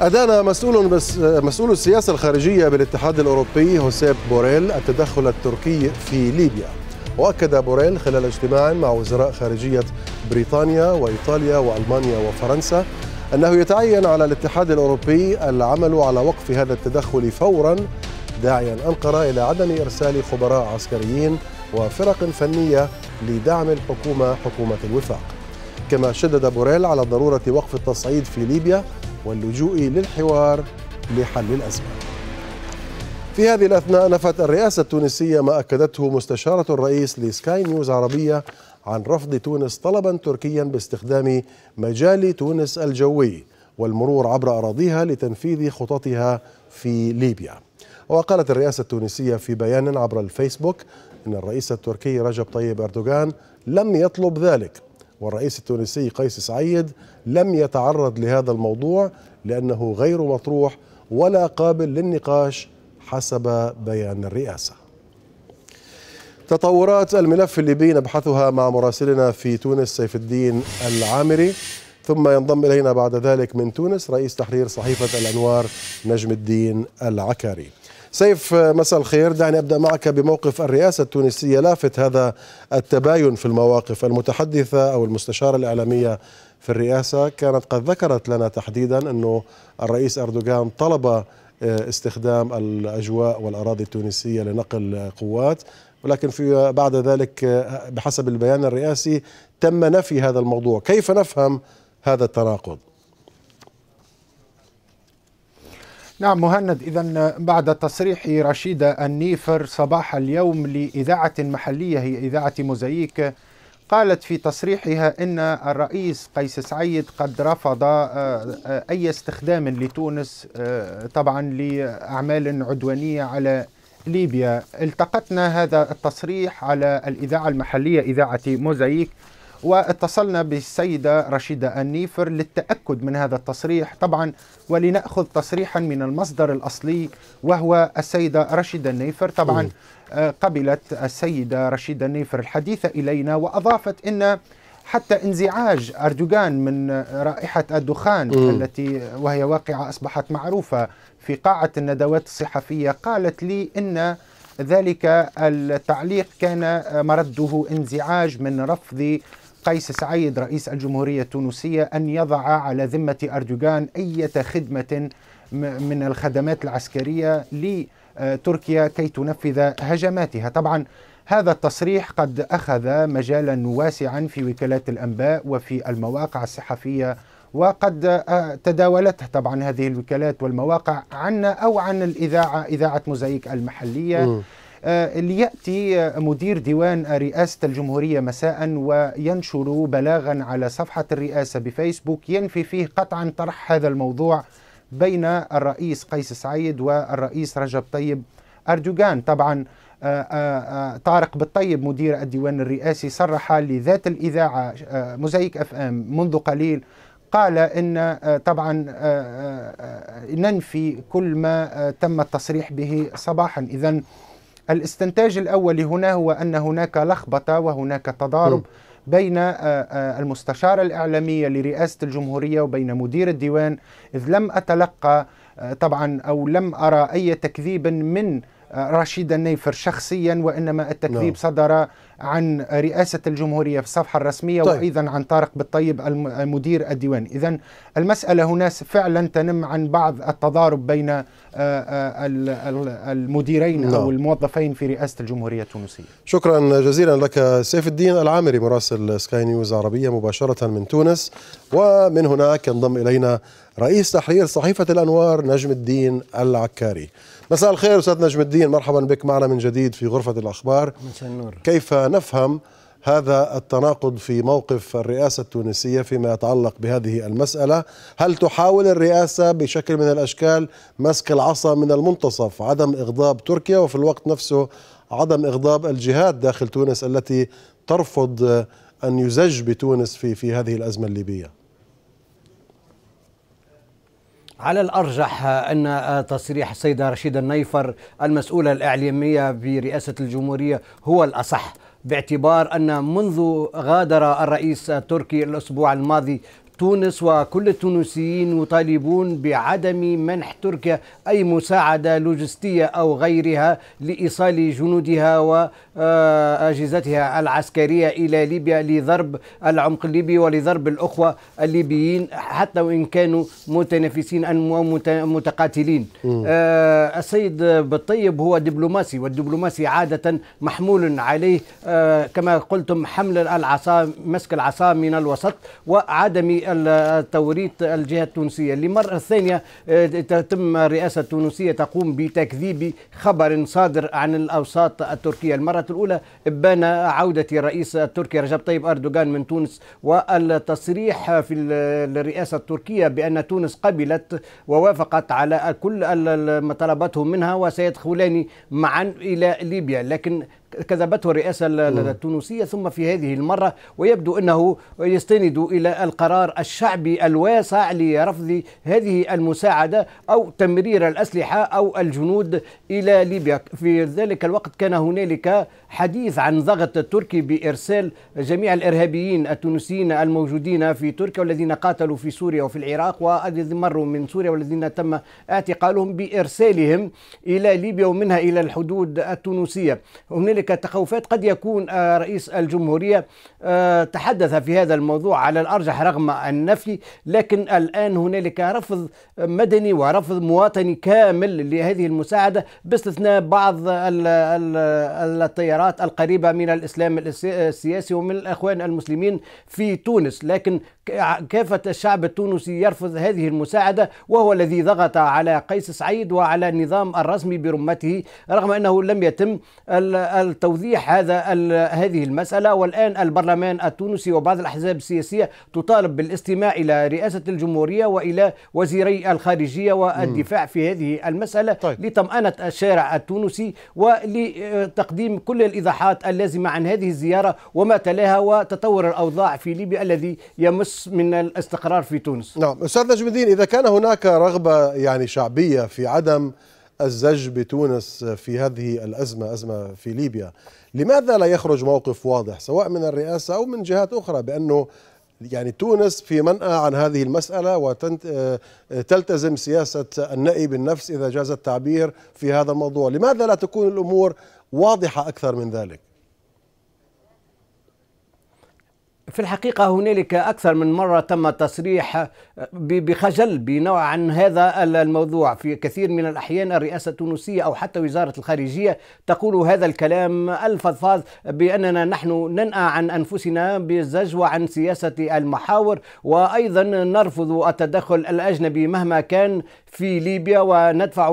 أدان مسؤول بس مسؤول السياسة الخارجية بالاتحاد الأوروبي هوسيب بوريل التدخل التركي في ليبيا وأكد بوريل خلال اجتماع مع وزراء خارجية بريطانيا وإيطاليا وألمانيا وفرنسا أنه يتعين على الاتحاد الأوروبي العمل على وقف هذا التدخل فورا داعيا أنقرة إلى عدم إرسال خبراء عسكريين وفرق فنية لدعم الحكومة حكومة الوفاق كما شدد بوريل على ضرورة وقف التصعيد في ليبيا واللجوء للحوار لحل الأزمة في هذه الأثناء نفت الرئاسة التونسية ما أكدته مستشارة الرئيس لسكاي نيوز عربية عن رفض تونس طلبا تركيا باستخدام مجال تونس الجوي والمرور عبر أراضيها لتنفيذ خططها في ليبيا وقالت الرئاسة التونسية في بيان عبر الفيسبوك إن الرئيس التركي رجب طيب أردوغان لم يطلب ذلك والرئيس التونسي قيس سعيد لم يتعرض لهذا الموضوع لأنه غير مطروح ولا قابل للنقاش حسب بيان الرئاسة تطورات الملف الليبي نبحثها مع مراسلنا في تونس سيف الدين العامري ثم ينضم إلينا بعد ذلك من تونس رئيس تحرير صحيفة الأنوار نجم الدين العكاري سيف مساء الخير دعني أبدأ معك بموقف الرئاسة التونسية لافت هذا التباين في المواقف المتحدثة أو المستشارة الإعلامية في الرئاسة كانت قد ذكرت لنا تحديدا أنه الرئيس أردوغان طلب آه، استخدام الأجواء والأراضي التونسية لنقل قوات ولكن في آه، بعد ذلك آه، بحسب البيان الرئاسي تم نفي هذا الموضوع كيف نفهم هذا التناقض نعم مهند إذا بعد تصريح رشيدة النيفر صباح اليوم لإذاعة محلية هي إذاعة موزايك قالت في تصريحها ان الرئيس قيس سعيد قد رفض آه، آه، اي استخدام لتونس آه، طبعا لاعمال عدوانيه على ليبيا التقطنا هذا التصريح على الاذاعه المحليه اذاعه موزايك واتصلنا بالسيدة رشيدة النيفر للتأكد من هذا التصريح طبعا ولنأخذ تصريحا من المصدر الأصلي وهو السيدة رشيدة النيفر طبعا آه، قبلت السيدة رشيدة النيفر الحديث إلينا وأضافت أن حتى انزعاج أردوغان من رائحة الدخان م. التي وهي واقعة أصبحت معروفة في قاعة الندوات الصحفية قالت لي أن ذلك التعليق كان مرده انزعاج من رفض قيس سعيد رئيس الجمهورية التونسية أن يضع على ذمة أردوغان أي خدمة من الخدمات العسكرية لتركيا كي تنفذ هجماتها طبعا هذا التصريح قد أخذ مجالا واسعا في وكالات الأنباء وفي المواقع الصحفية وقد آه، تداولته طبعا هذه الوكالات والمواقع عنا أو عن الإذاعة إذاعة موزايك المحلية م. اللي آه، يأتي آه، مدير ديوان رئاسة الجمهورية مساء وينشر بلاغا على صفحة الرئاسة بفيسبوك ينفي فيه قطعا طرح هذا الموضوع بين الرئيس قيس سعيد والرئيس رجب طيب أردوغان طبعا آه، طارق بالطيب مدير الديوان الرئاسي صرح لذات الإذاعة مزيك أف أم منذ قليل قال ان طبعا ننفي كل ما تم التصريح به صباحا اذا الاستنتاج الأول هنا هو أن هناك لخبطة وهناك تضارب بين آه، آه، المستشارة الإعلامية لرئاسة الجمهورية وبين مدير الديوان إذ لم أتلقى آه، طبعا أو لم أرى أي تكذيب من رشيد النيفر شخصيا وإنما التكذيب نعم. صدر عن رئاسة الجمهورية في الصفحة الرسمية طيب. وأيضا عن طارق بالطيب المدير الديوان إذا المسألة هنا فعلا تنم عن بعض التضارب بين آه، آه، المديرين نعم. أو الموظفين في رئاسة الجمهورية التونسية شكرا جزيلا لك سيف الدين العامري مراسل سكاي نيوز عربية مباشرة من تونس ومن هناك ينضم إلينا رئيس تحرير صحيفة الأنوار نجم الدين العكاري مساء الخير أستاذ نجم الدين مرحبا بك معنا من جديد في غرفة الأخبار مساء النور كيف نفهم هذا التناقض في موقف الرئاسة التونسية فيما يتعلق بهذه المسألة هل تحاول الرئاسة بشكل من الأشكال مسك العصا من المنتصف عدم إغضاب تركيا وفي الوقت نفسه عدم إغضاب الجهات داخل تونس التي ترفض أن يزج بتونس في, في هذه الأزمة الليبية على الأرجح أن تصريح السيدة رشيدة النيفر المسؤولة الإعلامية برئاسة الجمهورية هو الأصح باعتبار أن منذ غادر الرئيس التركي الأسبوع الماضي تونس وكل التونسيين يطالبون بعدم منح تركيا أي مساعدة لوجستية أو غيرها لإيصال جنودها وأجهزتها العسكرية إلى ليبيا لضرب العمق الليبي ولضرب الأخوة الليبيين حتى وإن كانوا متنافسين أو متقاتلين آه السيد بالطيب هو دبلوماسي والدبلوماسي عادة محمول عليه آه كما قلتم حمل العصا مسك العصا من الوسط وعدم التوريط الجهه التونسيه للمره الثانيه آه، تتم الرئاسه التونسيه تقوم بتكذيب خبر صادر عن الاوساط التركيه المره الاولى بان عوده الرئيس التركي رجب طيب اردوغان من تونس والتصريح في الرئاسه التركيه بان تونس قبلت ووافقت على كل ما طلبته منها وسيدخلان معا الى ليبيا لكن كذبته الرئاسة التونسية ثم في هذه المرة ويبدو أنه يستند إلى القرار الشعبي الواسع لرفض هذه المساعدة أو تمرير الأسلحة أو الجنود إلى ليبيا في ذلك الوقت كان هنالك حديث عن ضغط التركي بإرسال جميع الإرهابيين التونسيين الموجودين في تركيا والذين قاتلوا في سوريا وفي العراق والذين مروا من سوريا والذين تم اعتقالهم بإرسالهم إلى ليبيا ومنها إلى الحدود التونسية هنالك تخوفات قد يكون آه، رئيس الجمهورية آه، تحدث في هذا الموضوع على الأرجح رغم النفي لكن الآن هنالك رفض مدني ورفض مواطني كامل لهذه المساعدة باستثناء بعض الطيارات التيارات القريبة من الإسلام السياسي ومن الإخوان المسلمين في تونس لكن كافة الشعب التونسي يرفض هذه المساعدة وهو الذي ضغط على قيس سعيد وعلى النظام الرسمي برمته رغم أنه لم يتم التوضيح هذا هذه المسألة والآن البرلمان التونسي وبعض الأحزاب السياسية تطالب بالاستماع إلى رئاسة الجمهورية وإلى وزيري الخارجية والدفاع في هذه المسألة طيب. لطمأنة الشارع التونسي ولتقديم كل الإيضاحات اللازمة عن هذه الزيارة وما تلاها وتطور الأوضاع في ليبيا الذي يمس من الاستقرار في تونس نعم أستاذ نجم الدين إذا كان هناك رغبة يعني شعبية في عدم الزج بتونس في هذه الأزمة أزمة في ليبيا لماذا لا يخرج موقف واضح سواء من الرئاسة أو من جهات أخرى بأنه يعني تونس في منأى عن هذه المسألة وتلتزم آه، سياسة النأي بالنفس إذا جاز التعبير في هذا الموضوع لماذا لا تكون الأمور واضحة أكثر من ذلك في الحقيقة هنالك أكثر من مرة تم تصريح بخجل بنوع عن هذا الموضوع في كثير من الأحيان الرئاسة التونسية أو حتى وزارة الخارجية تقول هذا الكلام الفضفاض بأننا نحن ننأى عن أنفسنا بالزج وعن سياسة المحاور وأيضا نرفض التدخل الأجنبي مهما كان في ليبيا وندفع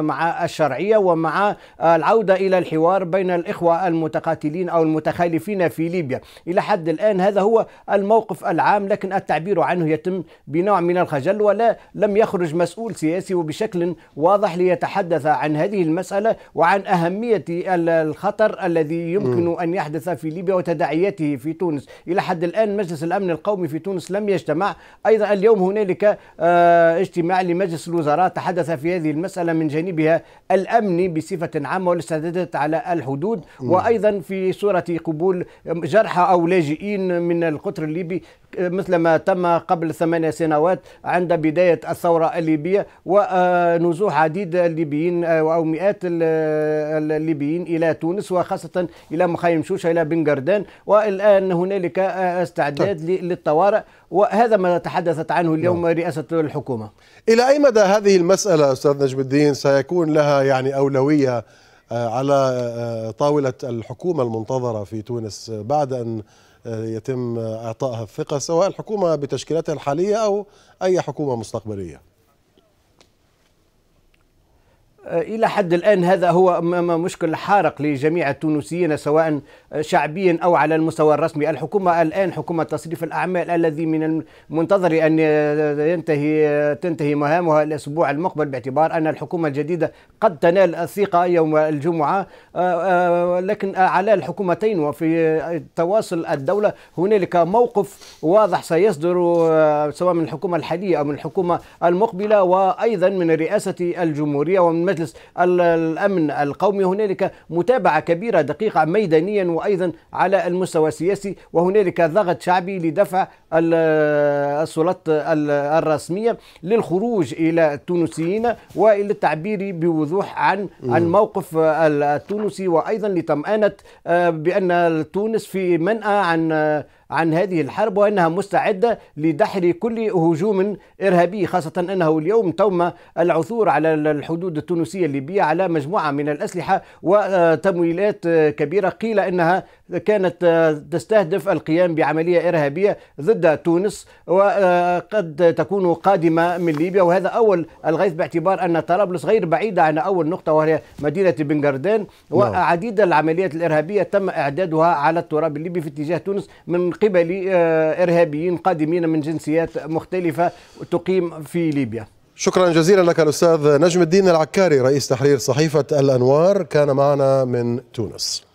مع الشرعية ومع العودة إلى الحوار بين الإخوة المتقاتلين أو المتخالفين في ليبيا إلى حد الآن هذا هو الموقف العام لكن التعبير عنه يتم بنوع من الخجل ولا لم يخرج مسؤول سياسي وبشكل واضح ليتحدث عن هذه المسألة وعن أهمية الخطر الذي يمكن أن يحدث في ليبيا وتداعياته في تونس إلى حد الآن مجلس الأمن القومي في تونس لم يجتمع أيضا اليوم هنالك آه، اجتماع لمجلس الوزراء تحدث في هذه المسألة من جانبها الأمني بصفة عامة والاستعدادات على الحدود وأيضا في صورة قبول جرحى أو لاجئين من القطر الليبي مثل ما تم قبل ثمانية سنوات عند بداية الثورة الليبية ونزوح عديد الليبيين آه، أو مئات الليبيين إلى تونس وخاصة إلى مخيم شوشة إلى جردان والآن هنالك آه، استعداد طيب. للطوارئ وهذا ما تحدثت عنه اليوم نعم. رئاسة الحكومة إلى أي مدى هذه المسألة أستاذ نجم الدين سيكون لها يعني أولوية آه، على طاولة الحكومة المنتظرة في تونس بعد أن يتم إعطائها الثقة سواء الحكومة بتشكيلتها الحالية أو أي حكومة مستقبلية آه، الى حد الان هذا هو مشكل حارق لجميع التونسيين سواء آه، شعبيا او على المستوى الرسمي، الحكومه الان حكومه تصريف الاعمال الذي من المنتظر ان ينتهي تنتهي مهامها الاسبوع المقبل باعتبار ان الحكومه الجديده قد تنال الثقه يوم الجمعه آه، لكن على الحكومتين وفي تواصل الدوله هنالك موقف واضح سيصدر سواء من الحكومه الحاليه او من الحكومه المقبله وايضا من رئاسه الجمهوريه ومن مجلس الأمن القومي هنالك متابعة كبيرة دقيقة ميدانيا وأيضا على المستوى السياسي وهنالك ضغط شعبي لدفع السلطات الرسمية للخروج إلى التونسيين وللتعبير بوضوح عن عن موقف التونسي وأيضا لطمأنة آه، بأن تونس في منأى عن عن هذه الحرب وانها مستعده لدحر كل هجوم ارهابي خاصه انه اليوم تم العثور على الحدود التونسيه الليبيه على مجموعه من الاسلحه وتمويلات كبيره قيل انها كانت تستهدف القيام بعمليه ارهابيه ضد تونس وقد تكون قادمه من ليبيا وهذا اول الغيث باعتبار ان طرابلس غير بعيده عن اول نقطه وهي مدينه بن نعم. وعديد العمليات الارهابيه تم اعدادها على التراب الليبي في اتجاه تونس من قبل آه، إرهابيين قادمين من جنسيات مختلفة تقيم في ليبيا شكرا جزيلا لك الأستاذ نجم الدين العكاري رئيس تحرير صحيفة الأنوار كان معنا من تونس